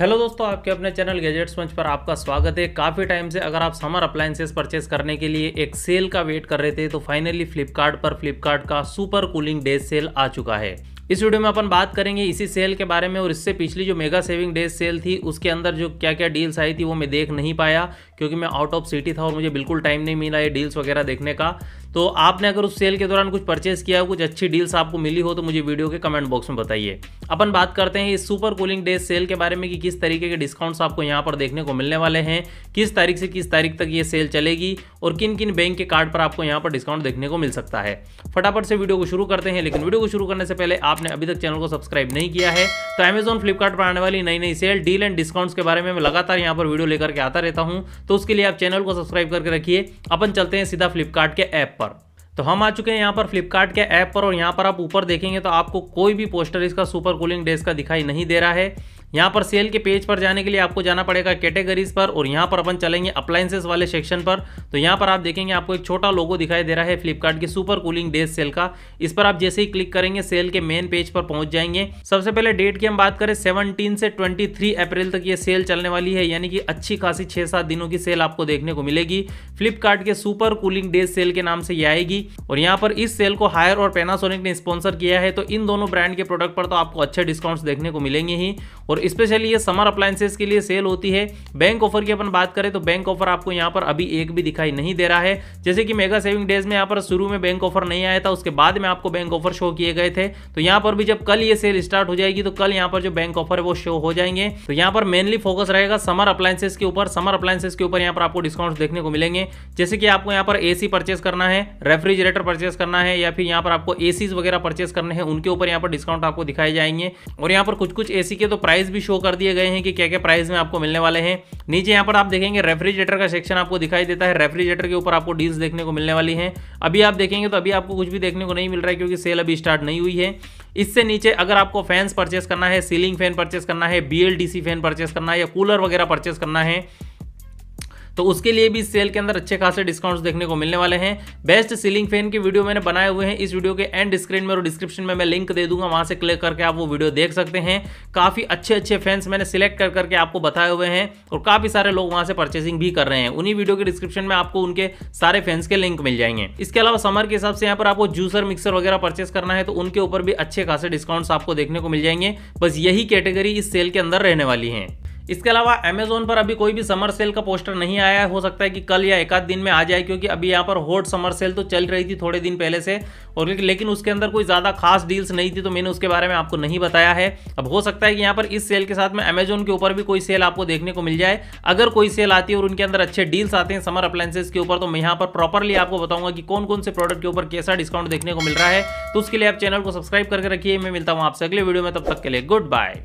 hello दोस्तों आपके अपने चैनल गैजेट्स मंच पर आपका स्वागत है काफ़ी टाइम से अगर आप समर अप्लायंसेस परचेज करने के लिए एक सेल का वेट कर रहे थे तो फाइनली फ्लिपकार्ट पर फ्लिपकार्ट का सुपर कूलिंग डे सेल आ चुका है इस वीडियो में अपन बात करेंगे इसी सेल के बारे में और इससे पिछली जो मेगा सेविंग डेज सेल थी उसके अंदर जो क्या क्या डील्स आई थी वो मैं देख नहीं पाया क्योंकि मैं आउट ऑफ सिटी था और मुझे बिल्कुल टाइम नहीं मिला ये डील्स वगैरह देखने का तो आपने अगर उस सेल के दौरान कुछ परचेस किया कुछ अच्छी डील्स आपको मिली हो तो मुझे वीडियो के कमेंट बॉक्स में बताइए अपन बात करते हैं इस सुपर कूलिंग डेज सेल के बारे में कि किस तरीके के डिस्काउंट्स आपको यहाँ पर देखने को मिलने वाले हैं किस तारीख से किस तारीख तक ये सेल चलेगी और किन किन बैंक के कार्ड पर आपको यहाँ पर डिस्काउंट देखने को मिल सकता है फटाफट से वीडियो को शुरू करते हैं लेकिन वीडियो को शुरू करने से पहले आप आपने अभी तक चैनल को सब्सक्राइब नहीं किया है तो अमेजोन फ्लिपकार्ट पर आने वाली नई नई सेल डील एंड डिस्काउंट्स के बारे में मैं लगातार यहाँ पर वीडियो लेकर के आता रहता हूँ तो उसके लिए आप चैनल को सब्सक्राइब करके रखिए अपन चलते हैं सीधा फ्लिपकार्ट के ऐप पर तो हम आ चुके हैं यहाँ पर फ्लिपकार्ट के ऐप पर और यहाँ पर आप ऊपर देखेंगे तो आपको कोई भी पोस्टर इसका सुपर कूलिंग डेस्क का दिखाई नहीं दे रहा है यहाँ पर सेल के पेज पर जाने के लिए आपको जाना पड़ेगा कैटेगरीज पर और यहाँ पर अपन चलेंगे अप्लाइंसेस वाले सेक्शन पर तो यहाँ पर आप देखेंगे आपको एक छोटा लोगो दिखाई दे रहा है फ्लिपकार्ट की सुपर कूलिंग डेज सेल का इस पर आप जैसे ही क्लिक करेंगे सेल के मेन पेज पर पहुंच जाएंगे सबसे पहले डेट की हम बात करें सेवनटीन से ट्वेंटी अप्रैल तक ये सेल चलने वाली है यानी कि अच्छी खासी छह सात दिनों की सेल आपको देखने को मिलेगी फ्लिपकार्ट के सुपर कूलिंग डेज सेल के नाम से ये आएगी और यहाँ पर इस सेल को हायर और पेनासोनिक ने स्पॉन्सर किया है तो इन दोनों ब्रांड के प्रोडक्ट पर तो आपको अच्छे डिस्काउंट देखने को मिलेंगे ही और स्पेशली ये समर अप्लायंसेस के लिए सेल होती है बैंक ऑफर की अपन बात करें तो बैंक ऑफर आपको यहाँ पर अभी एक भी दिखाई नहीं दे रहा है जैसे कि मेगा सेविंग डेज में यहाँ पर शुरू में बैंक ऑफर नहीं आया था उसके बाद में आपको बैंक ऑफर शो किए गए थे तो यहाँ पर भी जब कल ये सेल स्टार्ट हो जाएगी तो कल यहाँ पर जो बैंक ऑफर है वो शो हो जाएंगे तो यहाँ पर मेनली फोकस रहेगा समर अप्लायंसेस के ऊपर समर अप्लायंसेस के ऊपर यहाँ पर आपको डिस्काउंट देखने को मिलेंगे जैसे कि आपको यहाँ पर एसी परचेस करना है रेफ्रिजरेटर परचेस करना है या फिर यहाँ पर आपको ए वगैरह परचेस करने हैं उनके ऊपर यहाँ पर डिस्काउंट आपको दिखाए जाएंगे और यहाँ पर कुछ कुछ ए के तो प्राइस प्राइस भी शो कर दिए गए हैं कि क्या क्या प्राइस में आपको मिलने वाले हैं नीचे यहाँ पर आप देखेंगे रेफ्रिजरेटर का सेक्शन आपको दिखाई देता है रेफ्रिजरेटर के ऊपर आपको डील्स देखने को मिलने वाली हैं अभी आप देखेंगे तो अभी आपको कुछ भी देखने को नहीं मिल रहा है क्योंकि सेल अभी स्टार्ट नहीं हुई है इससे नीचे अगर आपको फैंस परचेस करना है सीलिंग फैन परचेस करना है बी फैन परचेस करना है या कूलर वगैरह परचेस करना है तो उसके लिए भी इस सेल के अंदर अच्छे खासे डिस्काउंट्स देखने को मिलने वाले हैं बेस्ट सीलिंग फैन के वीडियो मैंने बनाए हुए हैं इस वीडियो के एंड स्क्रीन में और डिस्क्रिप्शन में मैं लिंक दे दूंगा वहाँ से क्लिक करके आप वो वीडियो देख सकते हैं काफ़ी अच्छे अच्छे फैंस मैंने सिलेक्ट कर करके आपको बताए हुए हैं और काफ़ी सारे लोग वहाँ से परचेसिंग भी कर रहे हैं उन्हीं वीडियो के डिस्क्रिप्शन में आपको उनके सारे फैंस के लिंक मिल जाएंगे इसके अलावा समर के हिसाब से यहाँ पर आपको जूसर मिक्सर वगैरह परचेस करना है तो उनके ऊपर भी अच्छे खासे डिस्काउंट्स आपको देखने को मिल जाएंगे बस यही कैटेगरी इस सेल के अंदर रहने वाली है इसके अलावा अमेजोन पर अभी कोई भी समर सेल का पोस्टर नहीं आया है हो सकता है कि कल या एक आध दिन में आ जाए क्योंकि अभी यहाँ पर हॉट समर सेल तो चल रही थी थोड़े दिन पहले से और लेकिन उसके अंदर कोई ज़्यादा खास डील्स नहीं थी तो मैंने उसके बारे में आपको नहीं बताया है अब हो सकता है कि यहाँ पर इस सेल के साथ में अमेजोन के ऊपर भी कोई सेल आपको देखने को मिल जाए अगर कोई सेल आती है और उनके अंदर अच्छे डील्स आते हैं समर अप्लायंसेज के ऊपर तो मैं यहाँ पर प्रॉपरली आपको बताऊंगा कि कौन कौन से प्रोडक्ट के ऊपर कैसा डिस्काउंट देखने को मिल रहा है तो उसके लिए आप चैनल को सब्सक्राइब करके रखिए मैं मिलता हूँ आपसे अगले वीडियो में तब तक के लिए गुड बाय